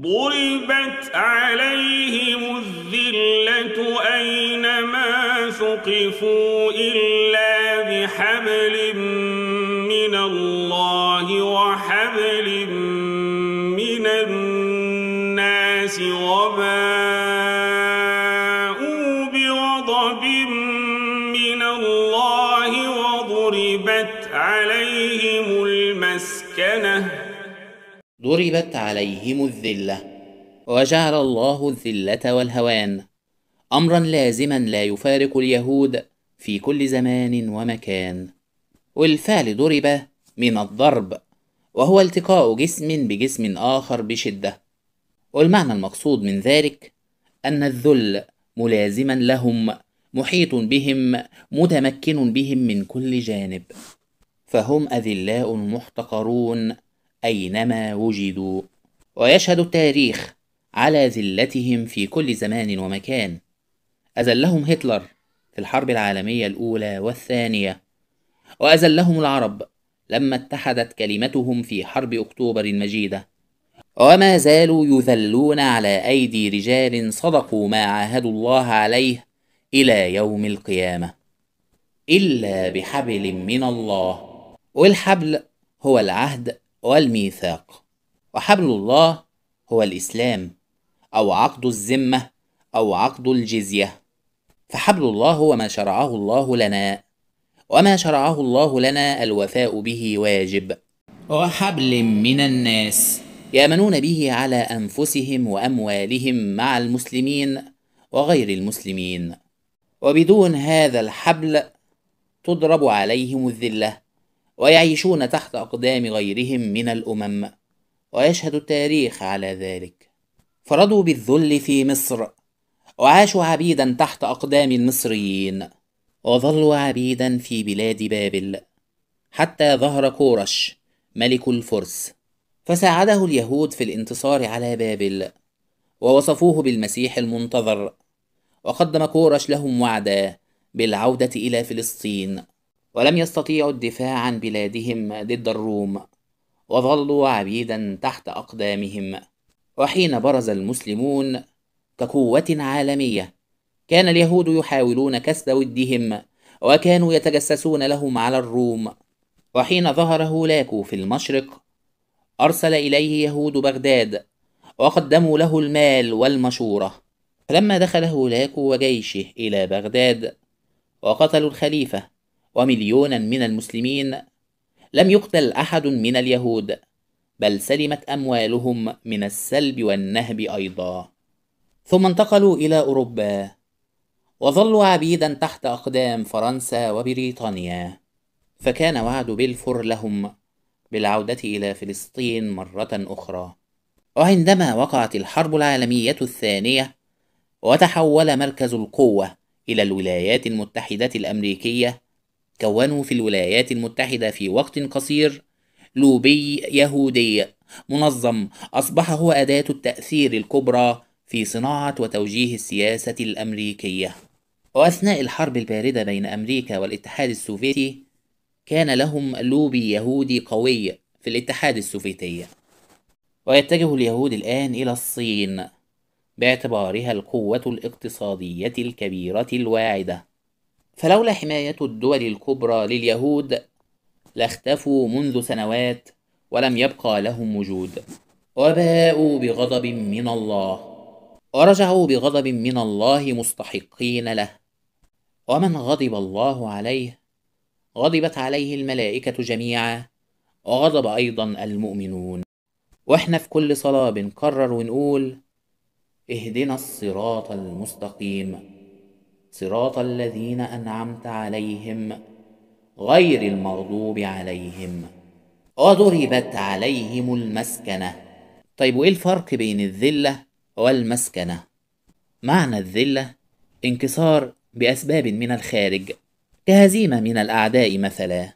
ضربت عليهم الذلة أينما ثقفوا إلا بحبل من الله وحبل من الناس وما ضربت عليهم الذله وجعل الله الذله والهوان امرا لازما لا يفارق اليهود في كل زمان ومكان والفعل ضرب من الضرب وهو التقاء جسم بجسم اخر بشده والمعنى المقصود من ذلك ان الذل ملازما لهم محيط بهم متمكن بهم من كل جانب فهم اذلاء محتقرون أينما وجدوا ويشهد التاريخ على ذلتهم في كل زمان ومكان أذلهم هتلر في الحرب العالمية الأولى والثانية وأذلهم العرب لما اتحدت كلمتهم في حرب أكتوبر المجيدة وما زالوا يذلون على أيدي رجال صدقوا ما عاهدوا الله عليه إلى يوم القيامة إلا بحبل من الله والحبل هو العهد والميثاق وحبل الله هو الإسلام أو عقد الذمة أو عقد الجزية فحبل الله هو ما شرعه الله لنا وما شرعه الله لنا الوفاء به واجب وحبل من الناس يامنون به على أنفسهم وأموالهم مع المسلمين وغير المسلمين وبدون هذا الحبل تضرب عليهم الذله ويعيشون تحت أقدام غيرهم من الأمم ويشهد التاريخ على ذلك فرضوا بالذل في مصر وعاشوا عبيدا تحت أقدام المصريين وظلوا عبيدا في بلاد بابل حتى ظهر كورش ملك الفرس فساعده اليهود في الانتصار على بابل ووصفوه بالمسيح المنتظر وقدم كورش لهم وعدا بالعودة إلى فلسطين ولم يستطيعوا الدفاع عن بلادهم ضد الروم وظلوا عبيدا تحت أقدامهم وحين برز المسلمون كقوة عالمية كان اليهود يحاولون كسب ودهم وكانوا يتجسسون لهم على الروم وحين ظهر هولاكو في المشرق أرسل إليه يهود بغداد وقدموا له المال والمشورة فلما دخل هولاكو وجيشه إلى بغداد وقتلوا الخليفة ومليونا من المسلمين لم يقتل أحد من اليهود بل سلمت أموالهم من السلب والنهب أيضا ثم انتقلوا إلى أوروبا وظلوا عبيدا تحت أقدام فرنسا وبريطانيا فكان وعد بلفور لهم بالعودة إلى فلسطين مرة أخرى وعندما وقعت الحرب العالمية الثانية وتحول مركز القوة إلى الولايات المتحدة الأمريكية كونوا في الولايات المتحدة في وقت قصير لوبي يهودي منظم أصبح هو أداة التأثير الكبرى في صناعة وتوجيه السياسة الأمريكية وأثناء الحرب الباردة بين أمريكا والاتحاد السوفيتي كان لهم لوبي يهودي قوي في الاتحاد السوفيتي ويتجه اليهود الآن إلى الصين باعتبارها القوة الاقتصادية الكبيرة الواعدة فلولا حماية الدول الكبرى لليهود لاختفوا منذ سنوات ولم يبقى لهم وجود وباءوا بغضب من الله ورجعوا بغضب من الله مستحقين له ومن غضب الله عليه غضبت عليه الملائكة جميعا وغضب أيضا المؤمنون وإحنا في كل صلاة بنكرر ونقول اهدنا الصراط المستقيم صراط الذين انعمت عليهم غير المغضوب عليهم وضربت عليهم المسكنه طيب وايه الفرق بين الذله والمسكنه معنى الذله انكسار باسباب من الخارج كهزيمه من الاعداء مثلا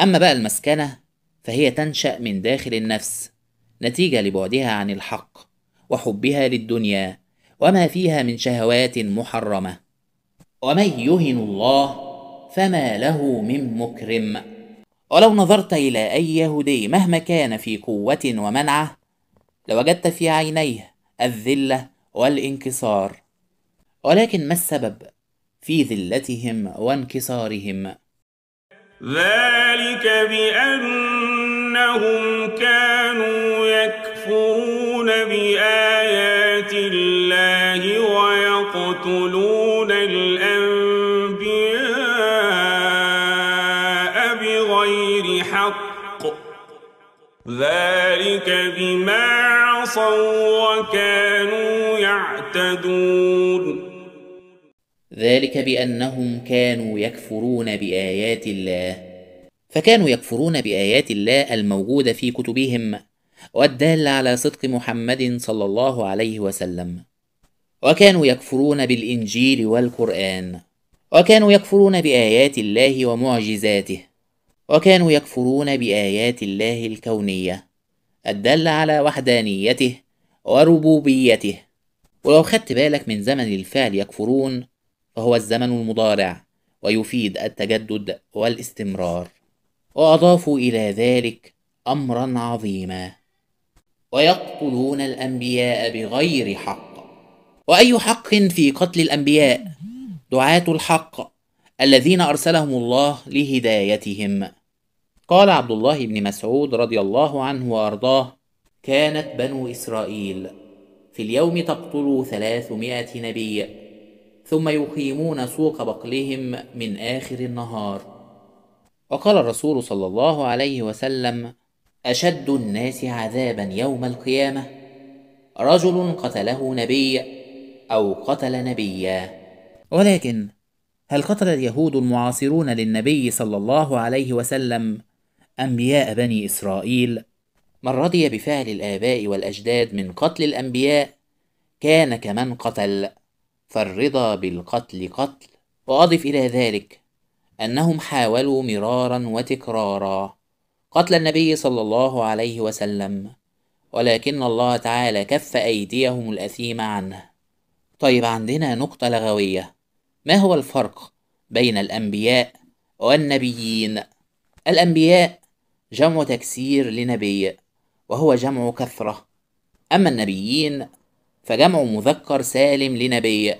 اما بقى المسكنه فهي تنشا من داخل النفس نتيجه لبعدها عن الحق وحبها للدنيا وما فيها من شهوات محرمه ومن يهن الله فما له من مكرم ولو نظرت الى اي يهودي مهما كان في قوه ومنعه لوجدت في عينيه الذله والانكسار ولكن ما السبب في ذلتهم وانكسارهم ذلك بانهم كانوا يكفرون بايات الله الله ويقتلون الأنبياء بغير حق ذلك بما عصوا وكانوا يعتدون ذلك بأنهم كانوا يكفرون بآيات الله فكانوا يكفرون بآيات الله الموجودة في كتبهم والدالة على صدق محمد صلى الله عليه وسلم وكانوا يكفرون بالإنجيل والقرآن وكانوا يكفرون بآيات الله ومعجزاته وكانوا يكفرون بآيات الله الكونية الدالة على وحدانيته وربوبيته ولو خدت بالك من زمن الفعل يكفرون فهو الزمن المضارع ويفيد التجدد والاستمرار وأضافوا إلى ذلك أمرا عظيما ويقتلون الأنبياء بغير حق واي حق في قتل الانبياء دعاه الحق الذين ارسلهم الله لهدايتهم قال عبد الله بن مسعود رضي الله عنه وارضاه كانت بنو اسرائيل في اليوم تقتل ثلاثمائه نبي ثم يقيمون سوق بقلهم من اخر النهار وقال الرسول صلى الله عليه وسلم اشد الناس عذابا يوم القيامه رجل قتله نبي أو قتل نبيا ولكن هل قتل اليهود المعاصرون للنبي صلى الله عليه وسلم أنبياء بني إسرائيل؟ من رضي بفعل الآباء والأجداد من قتل الأنبياء كان كمن قتل فالرضا بالقتل قتل وأضف إلى ذلك أنهم حاولوا مرارا وتكرارا قتل النبي صلى الله عليه وسلم ولكن الله تعالى كف أيديهم الأثيم عنه طيب عندنا نقطة لغوية ما هو الفرق بين الأنبياء والنبيين؟ الأنبياء جمع تكسير لنبي وهو جمع كثرة أما النبيين فجمع مذكر سالم لنبي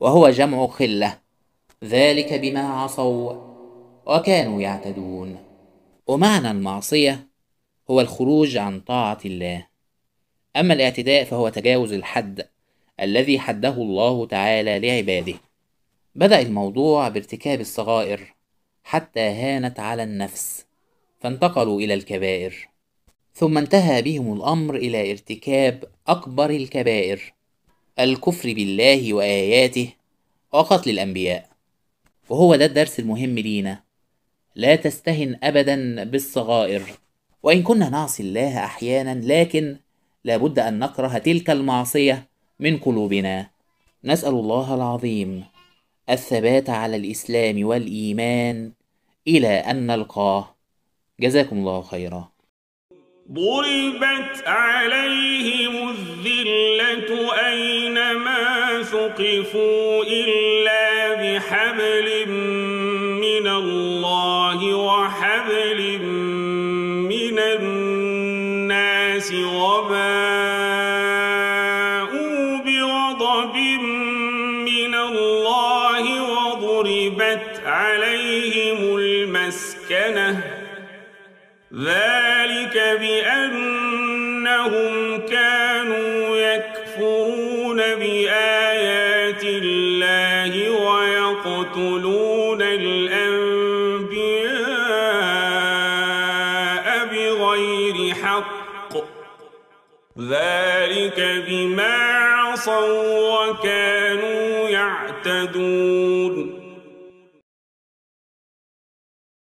وهو جمع خلة ذلك بما عصوا وكانوا يعتدون ومعنى المعصية هو الخروج عن طاعة الله أما الاعتداء فهو تجاوز الحد الذي حده الله تعالى لعباده بدأ الموضوع بارتكاب الصغائر حتى هانت على النفس فانتقلوا إلى الكبائر ثم انتهى بهم الأمر إلى ارتكاب أكبر الكبائر الكفر بالله وآياته وقتل الأنبياء وهو ده الدرس المهم لينا لا تستهن أبدا بالصغائر وإن كنا نعصي الله أحيانا لكن لابد أن نكره تلك المعصية من قلوبنا نسال الله العظيم الثبات على الاسلام والايمان الى ان نلقاه جزاكم الله خيرا ضربت عليهم الذله اينما ثقفوا الا بحبل ضربت عليهم المسكنة ذلك بأنهم كانوا يكفرون بآيات الله ويقتلون الأنبياء بغير حق ذلك بما عصوا وكانوا يعتدون